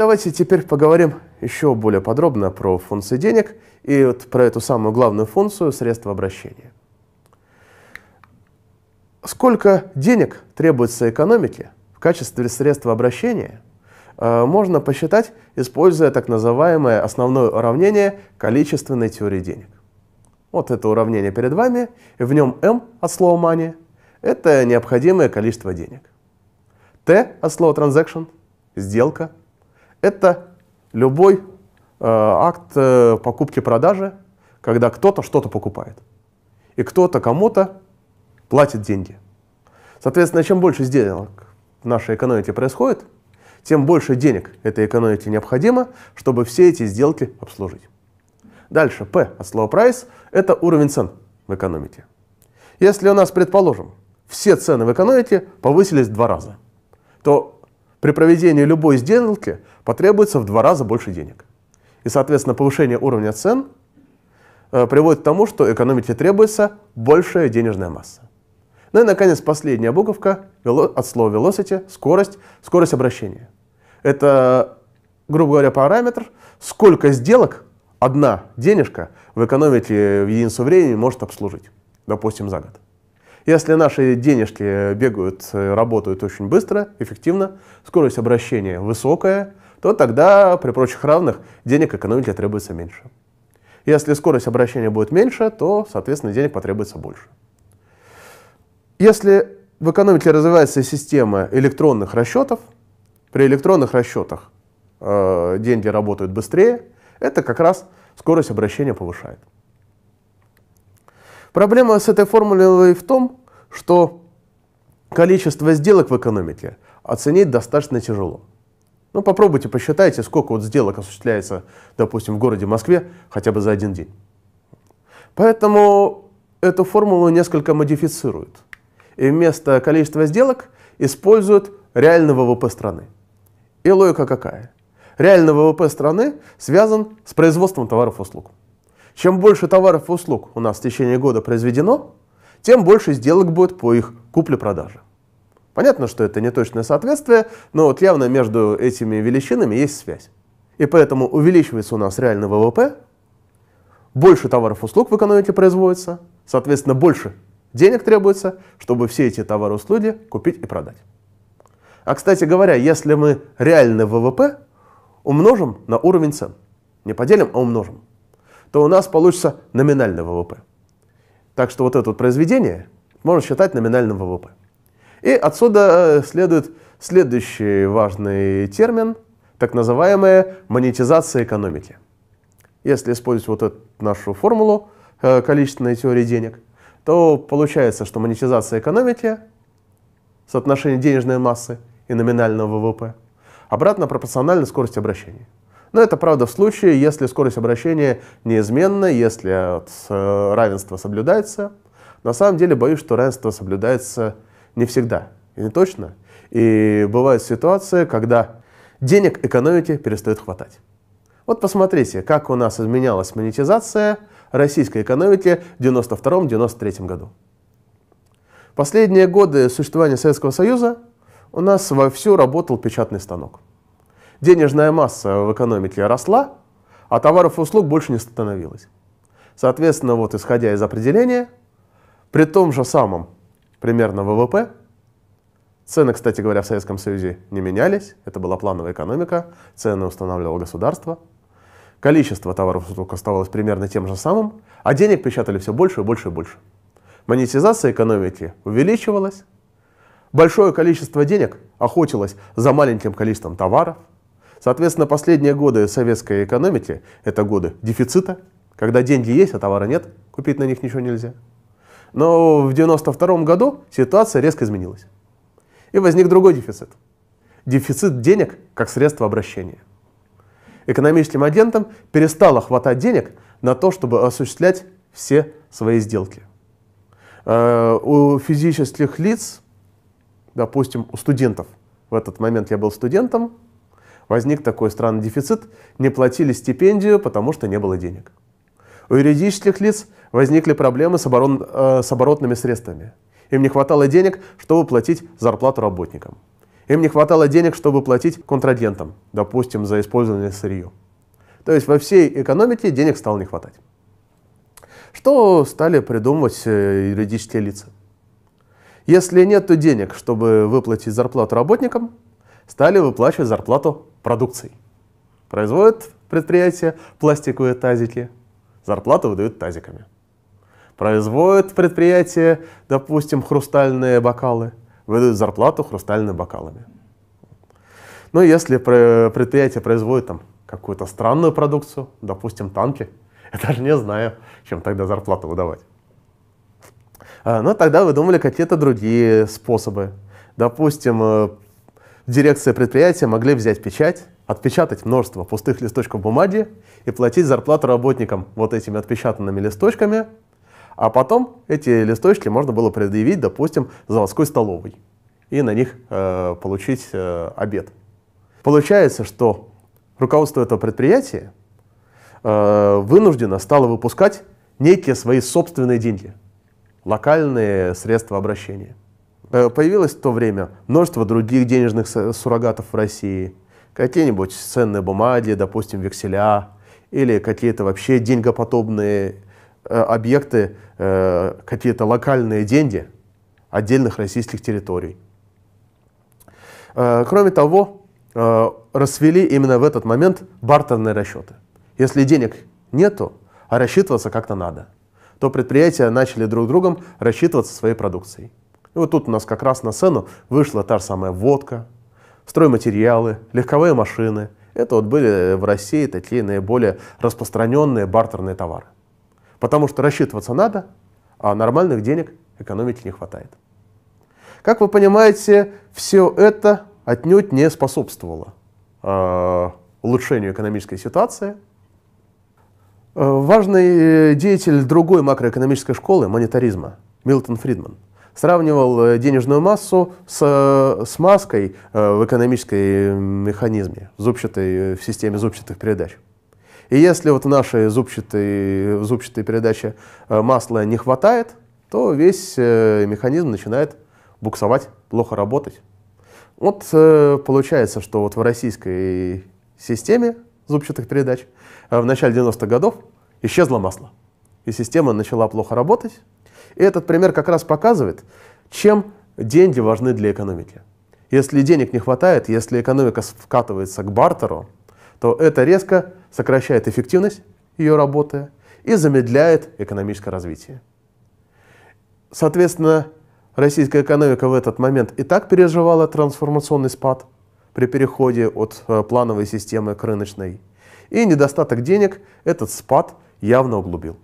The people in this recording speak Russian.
Давайте теперь поговорим еще более подробно про функции денег и вот про эту самую главную функцию средства обращения. Сколько денег требуется экономике в качестве средства обращения, э, можно посчитать, используя так называемое основное уравнение количественной теории денег. Вот это уравнение перед вами, и в нем m от слова money – это необходимое количество денег. t от слова transaction – сделка – это любой э, акт э, покупки-продажи, когда кто-то что-то покупает. И кто-то кому-то платит деньги. Соответственно, чем больше сделок в нашей экономике происходит, тем больше денег этой экономике необходимо, чтобы все эти сделки обслужить. Дальше, P от слова price – это уровень цен в экономике. Если у нас, предположим, все цены в экономике повысились в два раза, то при проведении любой сделки потребуется в два раза больше денег. И, соответственно, повышение уровня цен э, приводит к тому, что экономике требуется большая денежная масса. Ну и, наконец, последняя буковка от слова velocity – скорость, скорость обращения. Это, грубо говоря, параметр, сколько сделок одна денежка в экономике в единицу времени может обслужить, допустим, за год. Если наши денежки э, бегают, э, работают очень быстро, эффективно, скорость обращения высокая, то тогда при прочих равных денег экономике требуется меньше. Если скорость обращения будет меньше, то, соответственно, денег потребуется больше. Если в экономике развивается система электронных расчетов, при электронных расчетах э, деньги работают быстрее, это как раз скорость обращения повышает. Проблема с этой формулой в том, что количество сделок в экономике оценить достаточно тяжело. Ну, попробуйте, посчитайте, сколько вот сделок осуществляется, допустим, в городе Москве хотя бы за один день. Поэтому эту формулу несколько модифицируют. И вместо количества сделок используют реальный ВВП страны. И логика какая? Реальный ВВП страны связан с производством товаров и услуг. Чем больше товаров и услуг у нас в течение года произведено, тем больше сделок будет по их купле-продаже. Понятно, что это не точное соответствие, но вот явно между этими величинами есть связь. И поэтому увеличивается у нас реальный ВВП, больше товаров и услуг в экономике производится, соответственно, больше денег требуется, чтобы все эти товары и услуги купить и продать. А, кстати говоря, если мы реальный ВВП умножим на уровень цен, не поделим, а умножим – то у нас получится номинальный ВВП. Так что вот это вот произведение можно считать номинальным ВВП. И отсюда э, следует следующий важный термин, так называемая монетизация экономики. Если использовать вот эту нашу формулу э, количественной теории денег, то получается, что монетизация экономики, соотношение денежной массы и номинального ВВП, обратно пропорционально скорости обращения. Но это правда в случае, если скорость обращения неизменна, если э, равенство соблюдается. На самом деле боюсь, что равенство соблюдается не всегда и не точно. И бывает ситуация, когда денег экономите перестает хватать. Вот посмотрите, как у нас изменялась монетизация российской экономики в 92-93 году. Последние годы существования Советского Союза у нас вовсю работал печатный станок – денежная масса в экономике росла, а товаров и услуг больше не становилось. Соответственно, вот исходя из определения, при том же самом примерно ВВП, цены, кстати говоря, в Советском Союзе не менялись, это была плановая экономика, цены устанавливало государство, количество товаров и услуг оставалось примерно тем же самым, а денег печатали все больше и больше и больше. Монетизация экономики увеличивалась, большое количество денег охотилось за маленьким количеством товаров, Соответственно, последние годы советской экономики – это годы дефицита, когда деньги есть, а товара нет, купить на них ничего нельзя. Но в 1992 году ситуация резко изменилась. И возник другой дефицит. Дефицит денег как средство обращения. Экономическим агентам перестало хватать денег на то, чтобы осуществлять все свои сделки. Э, у физических лиц, допустим, у студентов, в этот момент я был студентом, возник такой странный дефицит, не платили стипендию, потому что не было денег. У юридических лиц возникли проблемы с, оборон, э, с оборотными средствами. Им не хватало денег, чтобы платить зарплату работникам. Им не хватало денег, чтобы платить контрагентам, допустим, за использование сырье. То есть во всей экономике денег стало не хватать. Что стали придумывать э, юридические лица? Если нет денег, чтобы выплатить зарплату работникам, стали выплачивать зарплату продукцией. Производят предприятие пластиковые тазики, зарплату выдают тазиками. Производят предприятие, допустим, хрустальные бокалы, выдают зарплату хрустальными бокалами. Но ну, если предприятие производит там какую-то странную продукцию, допустим, танки, я даже не знаю, чем тогда зарплату выдавать. А, Но ну, тогда вы думали какие-то другие способы. Допустим, э, дирекция предприятия могли взять печать, отпечатать множество пустых листочков бумаги и платить зарплату работникам вот этими отпечатанными листочками, а потом эти листочки можно было предъявить, допустим, заводской столовой и на них э, получить э, обед. Получается, что руководство этого предприятия э, вынуждено стало выпускать некие свои собственные деньги, локальные средства обращения. Э, появилось в то время множество других денежных суррогатов в России. Какие-нибудь ценные бумаги, допустим, векселя, или какие-то вообще деньгоподобные э, объекты, э, какие-то локальные деньги отдельных российских территорий. кроме того, э, расцвели именно в этот момент бартерные расчеты. Если денег нету, а рассчитываться как-то надо, то предприятия начали друг другом рассчитываться своей продукцией. И вот тут у нас как раз на сцену вышла та же самая водка, стройматериалы, легковые машины. Это вот были в России такие наиболее распространенные бартерные товары. Потому что рассчитываться надо, а нормальных денег экономить не хватает. Как вы понимаете, все это отнюдь не способствовало э, улучшению экономической ситуации. Э, важный э, деятель другой макроэкономической школы монетаризма Милтон Фридман – сравнивал э, денежную массу с, э, с маской э, в экономическом механизме, в, зубчатой, в системе зубчатых передач. И если вот в нашей зубчатой, зубчатой передаче масла не хватает, то весь механизм начинает буксовать, плохо работать. Вот получается, что вот в российской системе зубчатых передач в начале 90-х годов исчезло масло. И система начала плохо работать, и этот пример как раз показывает, чем деньги важны для экономики. Если денег не хватает, если экономика вкатывается к бартеру, то это резко сокращает эффективность ее работы и замедляет экономическое развитие. Соответственно, российская экономика в этот момент и так переживала трансформационный спад при переходе от э, плановой системы к рыночной. И недостаток денег этот спад явно углубил.